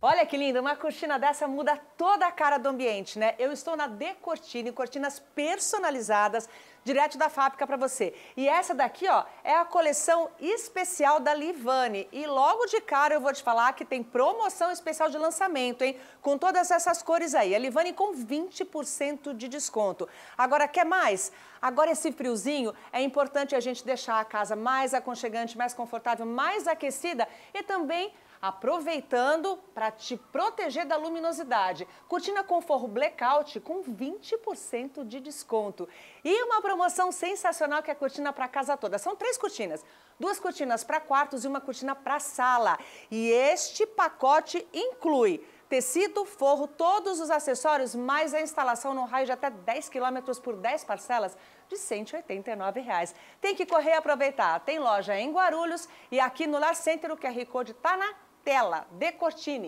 Olha que lindo, uma cortina dessa muda toda a cara do ambiente, né? Eu estou na Decortine, cortinas personalizadas, direto da fábrica para você. E essa daqui, ó, é a coleção especial da Livani. E logo de cara eu vou te falar que tem promoção especial de lançamento, hein? Com todas essas cores aí. A Livani com 20% de desconto. Agora, quer mais? Agora esse friozinho, é importante a gente deixar a casa mais aconchegante, mais confortável, mais aquecida e também aproveitando para te proteger da luminosidade. Cortina com forro blackout com 20% de desconto. E uma promoção sensacional que é a cortina para casa toda. São três cortinas, duas cortinas para quartos e uma cortina para sala. E este pacote inclui tecido, forro, todos os acessórios, mais a instalação no raio de até 10 quilômetros por 10 parcelas de R$ 189. Reais. Tem que correr e aproveitar. Tem loja em Guarulhos e aqui no Lar Center o QR Code está na Tela Decortine.